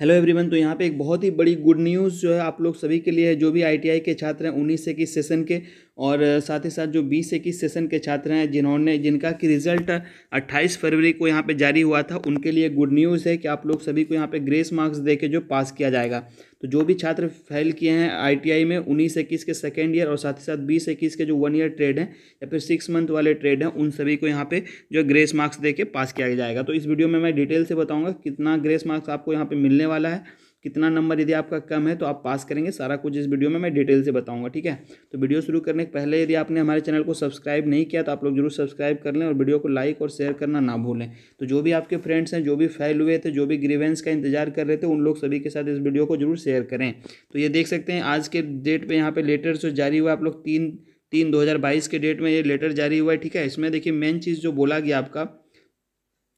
hello everyone तो यहाँ पे एक बहुत ही बड़ी गुड न्यूज़ जो है आप लोग सभी के लिए है जो भी आईटीआई के छात्र हैं उन्नीस से इक्कीस सेशन के और साथ ही साथ जो बीस इक्कीस सेशन के छात्र हैं जिन्होंने जिनका कि रिज़ल्ट 28 फरवरी को यहाँ पे जारी हुआ था उनके लिए गुड न्यूज़ है कि आप लोग सभी को यहाँ पे ग्रेस मार्क्स दे के जो पास किया जाएगा तो जो भी छात्र फेल किए हैं आईटीआई में उन्नीस इक्कीस के सेकेंड ईयर और साथ ही साथ बीस इक्कीस के जो वन ईयर ट्रेड हैं या फिर सिक्स मंथ वाले ट्रेड हैं उन सभी को यहाँ पे जो ग्रेस मार्क्स दे के पास किया जाएगा तो इस वीडियो में मैं डिटेल से बताऊँगा कितना ग्रेस मार्क्स आपको यहाँ पर मिलने वाला है कितना नंबर यदि आपका कम है तो आप पास करेंगे सारा कुछ इस वीडियो में मैं डिटेल से बताऊंगा ठीक है तो वीडियो शुरू करने के पहले यदि आपने हमारे चैनल को सब्सक्राइब नहीं किया तो आप लोग जरूर सब्सक्राइब कर लें और वीडियो को लाइक और शेयर करना ना भूलें तो जो भी आपके फ्रेंड्स हैं जो भी फैल हुए थे जो भी ग्रीवेंस का इंतजार कर रहे थे उन लोग सभी के साथ इस वीडियो को जरूर शेयर करें तो ये देख सकते हैं आज के डेट पर यहाँ पर लेटर जो जारी हुआ आप लोग तीन तीन दो के डेट में ये लेटर जारी हुआ है ठीक है इसमें देखिए मेन चीज़ जो बोला गया आपका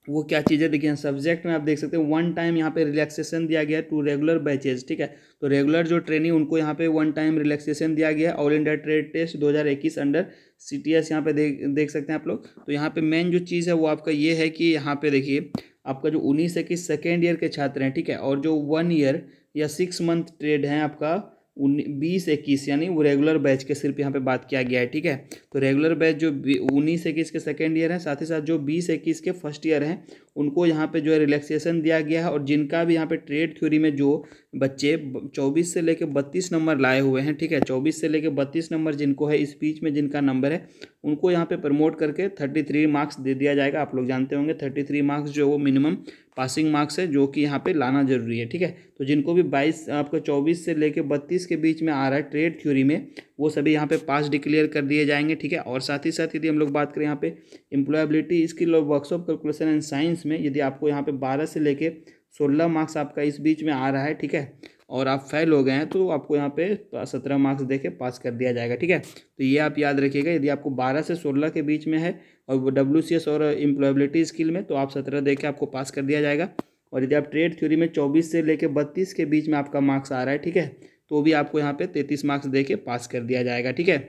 वो क्या चीज़ है देखिए सब्जेक्ट में आप देख सकते हैं वन टाइम यहाँ पे रिलैक्सेशन दिया गया है टू रेगुलर बैचेज ठीक है तो रेगुलर जो ट्रेनिंग उनको यहाँ पे वन टाइम रिलैक्सेशन दिया गया है all India trade test 2021 under C T S यहाँ पे देख देख सकते हैं आप लोग तो यहाँ पे मेन जो चीज़ है वो आपका ये है कि यहाँ पे देखिए आपका जो उन्नीस इक्कीस सेकेंड ईयर के छात्र हैं ठीक है और जो वन ईयर या सिक्स मंथ ट्रेड हैं आपका बीस इक्कीस यानी वो रेगुलर बैच के सिर्फ यहाँ पे बात किया गया है ठीक है तो रेगुलर बैच जो उन्नीस इक्कीस के सेकेंड ईयर हैं साथ ही साथ जो बीस इक्कीस के फर्स्ट ईयर हैं उनको यहाँ पे जो है रिलैक्सेशन दिया गया है और जिनका भी यहाँ पे ट्रेड थ्योरी में जो बच्चे 24 से लेके 32 नंबर लाए हुए हैं ठीक है 24 से लेके 32 नंबर जिनको है इस बीच में जिनका नंबर है उनको यहाँ पे प्रमोट करके 33 मार्क्स दे दिया जाएगा आप लोग जानते होंगे 33 मार्क्स जो वो मिनिमम पासिंग मार्क्स है जो कि यहाँ पे लाना जरूरी है ठीक है तो जिनको भी बाईस आपका चौबीस से लेके बत्तीस के बीच में आ रहा है ट्रेड थ्योरी में वो सभी यहाँ पे पास डिक्लेयर कर दिए जाएंगे ठीक है और साथ ही साथ यदि हम लोग बात करें यहाँ पे इम्प्लॉयबिलिटी स्किल और workshop calculation and science science में यदि आपको यहाँ पे बारह से लेके सोलह मार्क्स आपका इस बीच में आ रहा है ठीक है और आप फेल हो गए हैं तो आपको यहाँ पे सत्रह मार्क्स देके पास कर दिया जाएगा ठीक है तो ये आप याद रखिएगा यदि आपको बारह से सोलह के बीच में है और डब्ल्यू सी एस और एम्प्लॉयबिलिटी स्किल में तो आप सत्रह दे के आपको पास कर दिया जाएगा और यदि आप ट्रेड थ्योरी में चौबीस से लेकर बत्तीस के बीच में आपका मार्क्स आ रहा है ठीक है तो भी आपको यहाँ पे तैंतीस मार्क्स दे पास कर दिया जाएगा ठीक है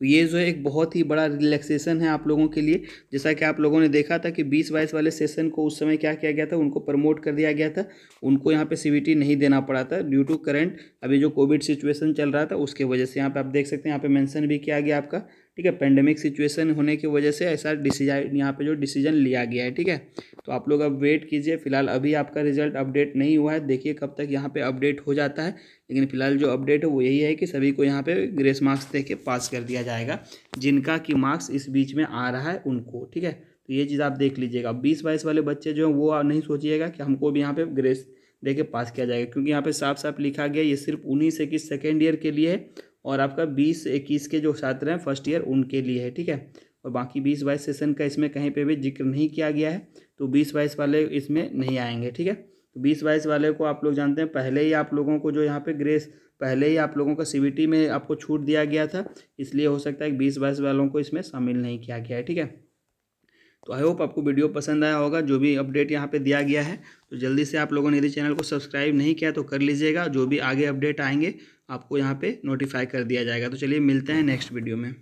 तो ये जो है एक बहुत ही बड़ा रिलैक्सेशन है आप लोगों के लिए जैसा कि आप लोगों ने देखा था कि बीस बाईस वाले सेशन को उस समय क्या किया गया था उनको प्रमोट कर दिया गया था उनको यहाँ पे सी नहीं देना पड़ा था ड्यू टू करंट अभी जो कोविड सिचुएशन चल रहा था उसके वजह से यहाँ पे आप देख सकते हैं यहाँ पे मेंशन भी किया गया आपका ठीक है पेंडेमिक सिचुएशन होने की वजह से ऐसा डिसीजन यहाँ पे जो डिसीजन लिया गया है ठीक है तो आप लोग अब वेट कीजिए फिलहाल अभी आपका रिजल्ट अपडेट नहीं हुआ है देखिए कब तक यहाँ पे अपडेट हो जाता है लेकिन फिलहाल जो अपडेट है वो यही है कि सभी को यहाँ पे ग्रेस मार्क्स दे के पास कर दिया जाएगा जिनका कि मार्क्स इस बीच में आ रहा है उनको ठीक है तो ये चीज़ आप देख लीजिएगा बीस बाईस वाले बच्चे जो हैं वो नहीं सोचिएगा कि हमको भी यहाँ पे ग्रेस दे के पास किया जाएगा क्योंकि यहाँ पे साफ साफ लिखा गया ये सिर्फ उन्हीं से कि सेकेंड ईयर के लिए है और आपका बीस इक्कीस के जो छात्र हैं फर्स्ट ईयर उनके लिए है ठीक है और बाकी बीस बाईस सेशन का इसमें कहीं पे भी जिक्र नहीं किया गया है तो बीस बाईस वाले इसमें नहीं आएंगे ठीक है तो बीस बाईस वाले को आप लोग जानते हैं पहले ही आप लोगों को जो यहाँ पे ग्रेस पहले ही आप लोगों का सी में आपको छूट दिया गया था इसलिए हो सकता है कि बीस बाईस वालों को इसमें शामिल नहीं किया गया है ठीक है तो आई होप आपको वीडियो पसंद आया होगा जो भी अपडेट यहाँ पे दिया गया है तो जल्दी से आप लोगों ने यदि चैनल को सब्सक्राइब नहीं किया तो कर लीजिएगा जो भी आगे अपडेट आएंगे आपको यहाँ पे नोटिफाई कर दिया जाएगा तो चलिए मिलते हैं नेक्स्ट वीडियो में